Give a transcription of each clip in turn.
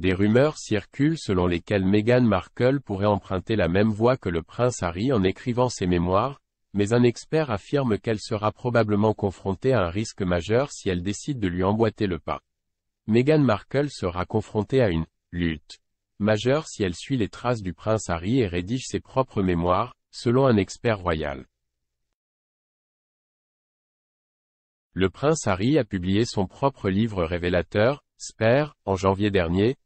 Des rumeurs circulent selon lesquelles Meghan Markle pourrait emprunter la même voie que le prince Harry en écrivant ses mémoires, mais un expert affirme qu'elle sera probablement confrontée à un risque majeur si elle décide de lui emboîter le pas. Meghan Markle sera confrontée à une lutte majeure si elle suit les traces du prince Harry et rédige ses propres mémoires, selon un expert royal. Le prince Harry a publié son propre livre révélateur, Spare, en janvier dernier,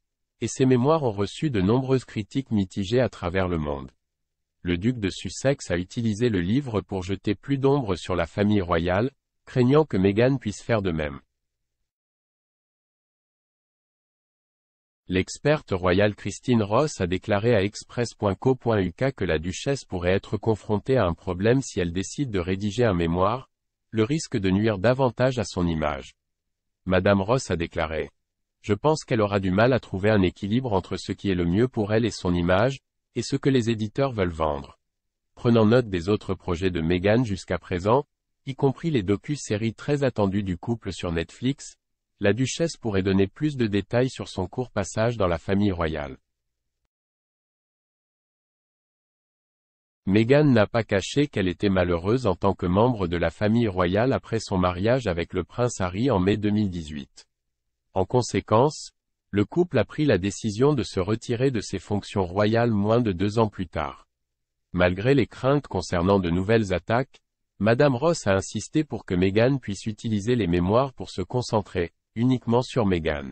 et ses mémoires ont reçu de nombreuses critiques mitigées à travers le monde. Le duc de Sussex a utilisé le livre pour jeter plus d'ombre sur la famille royale, craignant que Meghan puisse faire de même. L'experte royale Christine Ross a déclaré à express.co.uk que la duchesse pourrait être confrontée à un problème si elle décide de rédiger un mémoire, le risque de nuire davantage à son image. Madame Ross a déclaré je pense qu'elle aura du mal à trouver un équilibre entre ce qui est le mieux pour elle et son image, et ce que les éditeurs veulent vendre. Prenant note des autres projets de Meghan jusqu'à présent, y compris les docu-séries très attendues du couple sur Netflix, la duchesse pourrait donner plus de détails sur son court passage dans la famille royale. Meghan n'a pas caché qu'elle était malheureuse en tant que membre de la famille royale après son mariage avec le prince Harry en mai 2018. En conséquence, le couple a pris la décision de se retirer de ses fonctions royales moins de deux ans plus tard. Malgré les craintes concernant de nouvelles attaques, Madame Ross a insisté pour que Meghan puisse utiliser les mémoires pour se concentrer uniquement sur Meghan.